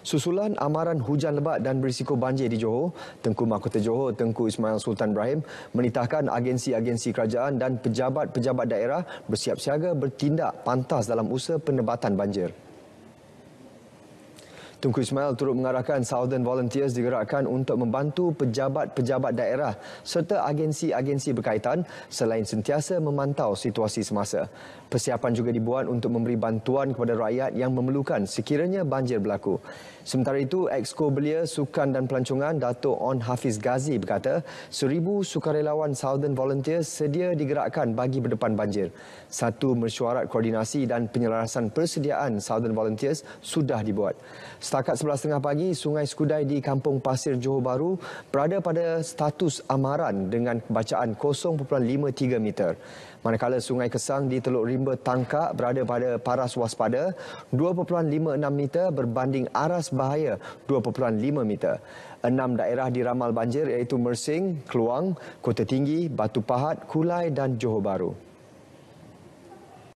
Susulan amaran hujan lebat dan berisiko banjir di Johor, Tengku Mahkota Johor Tengku Ismail Sultan Ibrahim menitahkan agensi-agensi kerajaan dan pejabat-pejabat daerah bersiap siaga bertindak pantas dalam usaha penebatan banjir. Tunku Ismail turut mengarahkan Southern Volunteers digerakkan untuk membantu pejabat-pejabat daerah serta agensi-agensi berkaitan selain sentiasa memantau situasi semasa. Persiapan juga dibuat untuk memberi bantuan kepada rakyat yang memerlukan sekiranya banjir berlaku. Sementara itu, Exco Belia Sukan dan Pelancongan Datuk On Hafiz Ghazi berkata, seribu sukarelawan Southern Volunteers sedia digerakkan bagi berdepan banjir. Satu mesyuarat koordinasi dan penyelarasan persediaan Southern Volunteers sudah dibuat setakat 11.30 pagi, Sungai Skudai di Kampung Pasir Johor Bahru berada pada status amaran dengan bacaan 0.53 meter. Manakala Sungai Kesang di Teluk Rimba Tangka berada pada paras waspada 2.56 meter berbanding aras bahaya 2.5 meter. Enam daerah diramal banjir iaitu Mersing, Keluang, Kota Tinggi, Batu Pahat, Kulai dan Johor Bahru.